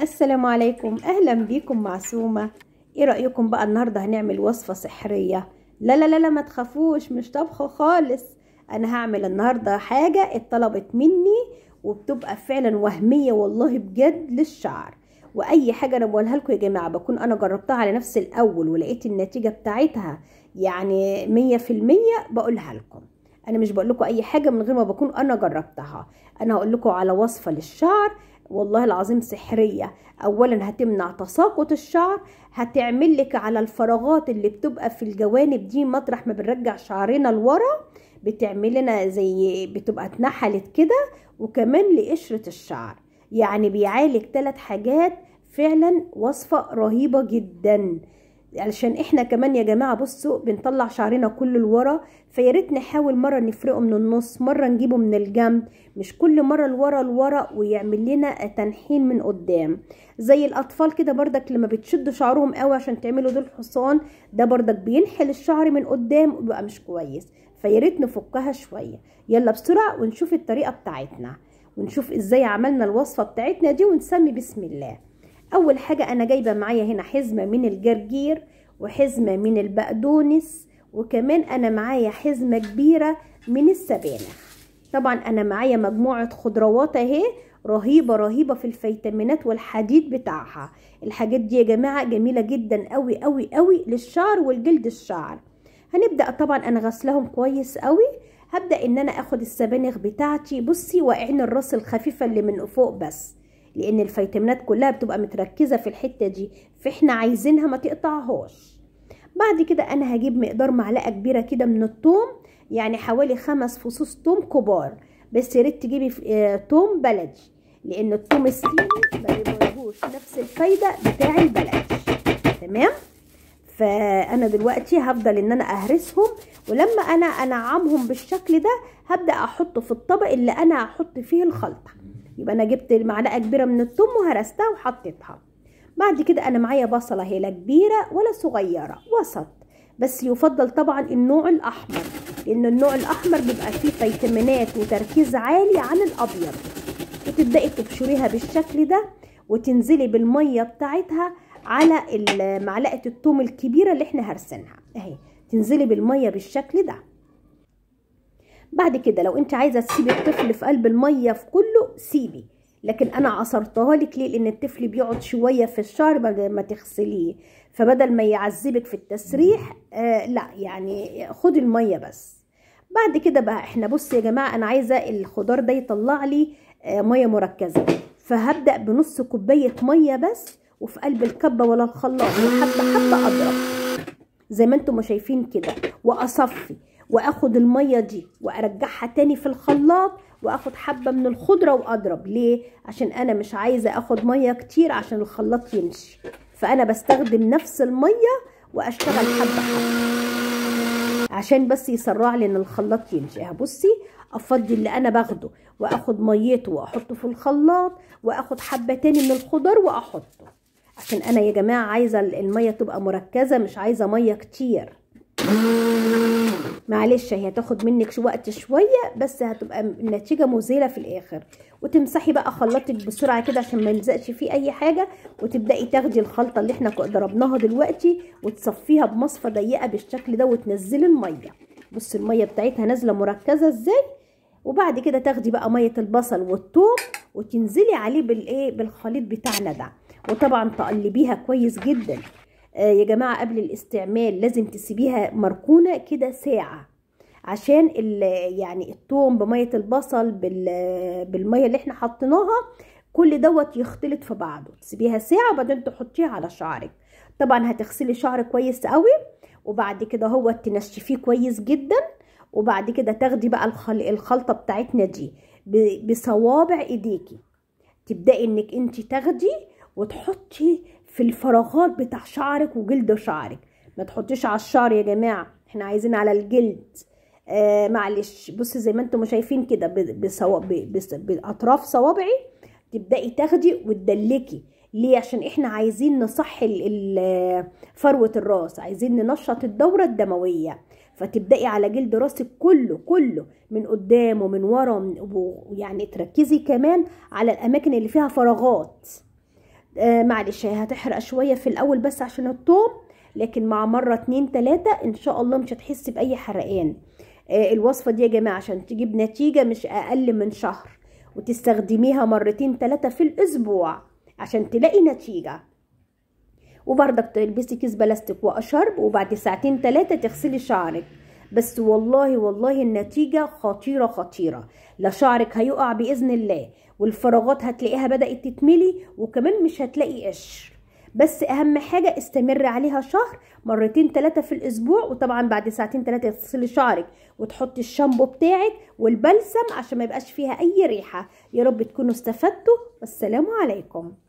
السلام عليكم اهلا بيكم معسومه ايه رايكم بقى النهارده هنعمل وصفه سحريه لا لا لا لا ما تخافوش مش طبخه خالص انا هعمل النهارده حاجه اتطلبت مني وبتبقى فعلا وهميه والله بجد للشعر واي حاجه انا بقولها لكم يا جماعه بكون انا جربتها على نفسي الاول ولقيت النتيجه بتاعتها يعني مية في المية بقولها لكم انا مش بقول لكم اي حاجه من غير ما بكون انا جربتها انا هقول لكم على وصفه للشعر والله العظيم سحرية اولا هتمنع تساقط الشعر هتعمل لك على الفراغات اللي بتبقى في الجوانب دي مطرح ما بنرجع شعرنا لورا بتعمل لنا زي بتبقى اتنحلت كده وكمان لقشرة الشعر يعني بيعالج ثلاث حاجات فعلا وصفة رهيبة جداً علشان احنا كمان يا جماعه بصوا بنطلع شعرنا كله لورا فيا ريت نحاول مره نفرقه من النص مره نجيبه من الجنب مش كل مره لورا لورا ويعمل لنا تنحين من قدام زي الاطفال كده بردك لما بتشدوا شعرهم قوي عشان تعملوا دول حصان ده بردك بينحل الشعر من قدام وبيبقى مش كويس فيا ريت نفكها شويه يلا بسرعه ونشوف الطريقه بتاعتنا ونشوف ازاي عملنا الوصفه بتاعتنا دي ونسمي بسم الله اول حاجه انا جايبه معايا هنا حزمه من الجرجير وحزمة من البقدونس وكمان أنا معايا حزمة كبيرة من السبانخ طبعا أنا معايا مجموعة خضروات أهي رهيبة رهيبة في الفيتامينات والحديد بتاعها الحاجات دي يا جماعة جميلة جدا قوي قوي قوي للشعر والجلد الشعر هنبدأ طبعا أنا غسلهم كويس قوي هبدأ إن أنا أخد السبانخ بتاعتي بصي واقعين الراس الخفيفة اللي من فوق بس لان الفيتامينات كلها بتبقى متركزه في الحته دي فاحنا عايزينها ما تقطعهاش بعد كده انا هجيب مقدار معلقه كبيره كده من الثوم يعني حوالي خمس فصوص ثوم كبار بس يا ريت تجيبي آه بلدي لان الثوم الصيني ما بيبقاش نفس الفايده بتاع البلدي تمام فانا دلوقتي هفضل ان انا اهرسهم ولما انا انعمهم بالشكل ده هبدا احطه في الطبق اللي انا هحط فيه الخلطه يبقى انا جبت معلقه كبيره من الثوم وهرستها وحطيتها بعد كده انا معايا بصله هي لا كبيره ولا صغيره وسط بس يفضل طبعا النوع الاحمر لان النوع الاحمر بيبقى فيه فيتامينات وتركيز عالي عن الابيض وتبداي تبشريها بالشكل ده وتنزلي بالميه بتاعتها على معلقه الثوم الكبيره اللي احنا هرسنها اهي تنزلي بالميه بالشكل ده بعد كده لو انت عايزه تسيبي الطفل في قلب الميه في كله سيبي لكن انا عصرتها لك ليه لان الطفل بيقعد شويه في الشعر بعد ما تغسليه فبدل ما يعذبك في التسريح آه لا يعني خدي الميه بس بعد كده بقى احنا بص يا جماعه انا عايزه الخضار ده يطلع لي آه ميه مركزه فهبدا بنص كوبايه ميه بس وفي قلب الكبه ولا الخلاط حبه حبه اضرب زي ما انتم ما شايفين كده واصفي واخد الميه دي وارجعها تاني في الخلاط واخد حبه من الخضره واضرب ليه عشان انا مش عايزه اخد ميه كتير عشان الخلاط يمشي فانا بستخدم نفس الميه واشتغل حبه حبه عشان بس يسرع لي ان الخلاط يمشي هبصي بصي افضي اللي انا باخده واخد ميته واحطه في الخلاط واخد حبه تاني من الخضار واحطه عشان انا يا جماعه عايزه الميه تبقى مركزه مش عايزه ميه كتير معلش هي هتاخد منك شو وقت شويه بس هتبقى النتيجه مذهله في الاخر وتمسحي بقى خلاطك بسرعه كده عشان ما يلزقش فيه اي حاجه وتبداي تاخدي الخلطه اللي احنا ضربناها دلوقتي وتصفيها بمصفه ضيقه بالشكل ده وتنزلي الميه بصي الميه بتاعتها نازله مركزه ازاي وبعد كده تاخدي بقى ميه البصل والثوم وتنزلي عليه بالايه بالخليط بتاعنا ده وطبعا تقلبيها كويس جدا آه، يا جماعة قبل الاستعمال لازم تسيبيها مركونة كده ساعة عشان يعني الثوم بمية البصل بالمية اللي احنا حطيناها كل دوت يختلط في بعضه تسيبيها ساعة وبعدين تحطيها على شعرك طبعا هتغسلي شعرك كويس قوي وبعد كده هو تنشفيه كويس جدا وبعد كده تاخدي بقى الخلطة بتاعتنا دي بصوابع ايديكي تبدأي انك انت تاخدي وتحطي في الفراغات بتاع شعرك وجلد شعرك ما تحطيش على الشعر يا جماعه احنا عايزين على الجلد آه معلش بص زي ما انتم شايفين كده باطراف صوابعي تبداي تاخدي وتدلكي ليه عشان احنا عايزين نصح فروه الراس عايزين ننشط الدوره الدمويه فتبداي على جلد راسك كله كله من قدام ومن ورا يعني تركزي كمان على الاماكن اللي فيها فراغات آه، معلش هي هتحرق شوية في الأول بس عشان الطوم لكن مع مرة اتنين تلاتة ان شاء الله مش هتحسي بأي حرقان آه، الوصفة دي يا جماعة عشان تجيب نتيجة مش أقل من شهر وتستخدميها مرتين تلاتة في الأسبوع عشان تلاقي نتيجة وبرضك تلبسي كيس بلاستيك وأشرب وبعد ساعتين تلاتة تغسلي شعرك بس والله والله النتيجة خطيرة خطيرة لا شعرك هيقع بإذن الله والفراغات هتلاقيها بدأت تتملي وكمان مش هتلاقي قشر بس اهم حاجه استمر عليها شهر مرتين ثلاثه في الاسبوع وطبعا بعد ساعتين ثلاثه تصل شعرك وتحطي الشامبو بتاعك والبلسم عشان ما يبقاش فيها اي ريحه يا رب تكونوا استفدتوا والسلام عليكم